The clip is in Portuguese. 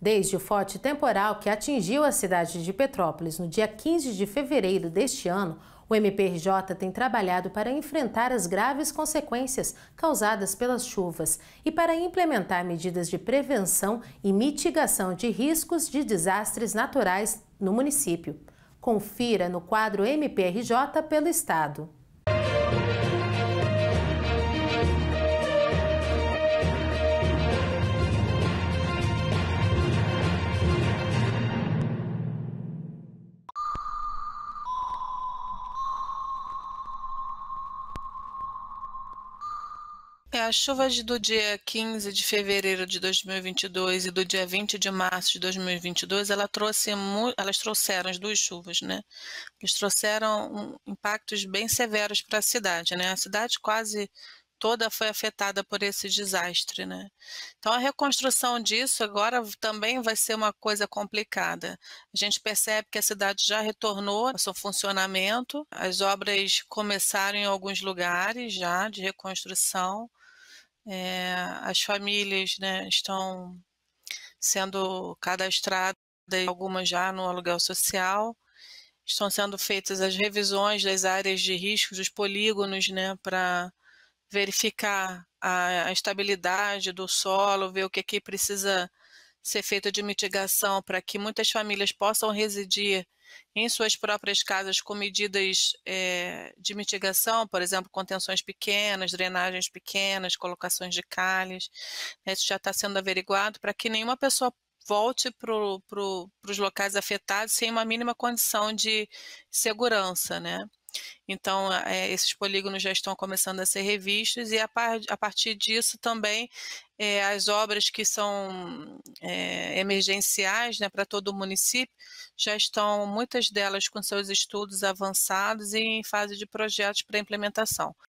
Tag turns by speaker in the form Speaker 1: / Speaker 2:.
Speaker 1: Desde o forte temporal que atingiu a cidade de Petrópolis no dia 15 de fevereiro deste ano, o MPRJ tem trabalhado para enfrentar as graves consequências causadas pelas chuvas e para implementar medidas de prevenção e mitigação de riscos de desastres naturais no município. Confira no quadro MPRJ pelo Estado.
Speaker 2: É, as chuvas do dia 15 de fevereiro de 2022 e do dia 20 de março de 2022, ela trouxe elas trouxeram as duas chuvas, né? Eles trouxeram impactos bem severos para a cidade, né? A cidade quase toda foi afetada por esse desastre, né? Então a reconstrução disso agora também vai ser uma coisa complicada. A gente percebe que a cidade já retornou ao seu funcionamento, as obras começaram em alguns lugares já de reconstrução. É, as famílias né, estão sendo cadastradas, algumas já no aluguel social, estão sendo feitas as revisões das áreas de risco, dos polígonos, né, para verificar a, a, estabilidade do solo, ver o que, é que precisa ser feito de mitigação para que muitas famílias possam residir em suas próprias casas com medidas é, de mitigação, por exemplo, contenções pequenas, drenagens pequenas, colocações de calhas. Né, isso já está sendo averiguado para que nenhuma pessoa volte para pro, os locais afetados sem uma mínima condição de segurança, né? Então, é, esses polígonos já estão começando a ser revistos e a, par, a partir disso também é, as obras que são é, emergenciais né, para todo o município já estão, muitas delas, com seus estudos avançados e em fase de projetos para implementação.